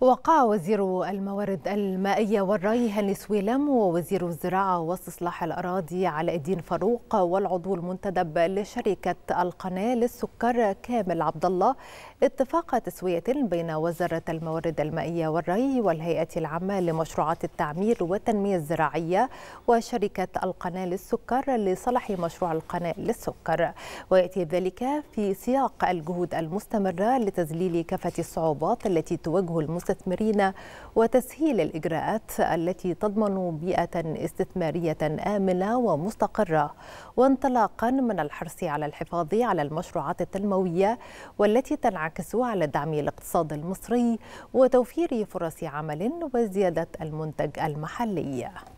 وقع وزير الموارد المائية والري هانس ويلم ووزير الزراعة واستصلاح الأراضي علاء الدين فاروق والعضو المنتدب لشركة القناة للسكر كامل عبد الله اتفاق تسوية بين وزارة الموارد المائية والري والهيئة العامة لمشروعات التعمير والتنمية الزراعية وشركة القناة للسكر لصلح مشروع القناة للسكر ويأتي ذلك في سياق الجهود المستمرة لتذليل كافة الصعوبات التي تواجه المستمرة المستثمرين وتسهيل الإجراءات التي تضمن بيئة استثمارية آمنة ومستقرة وانطلاقا من الحرص على الحفاظ على المشروعات التنموية والتي تنعكس على دعم الاقتصاد المصري وتوفير فرص عمل وزيادة المنتج المحلي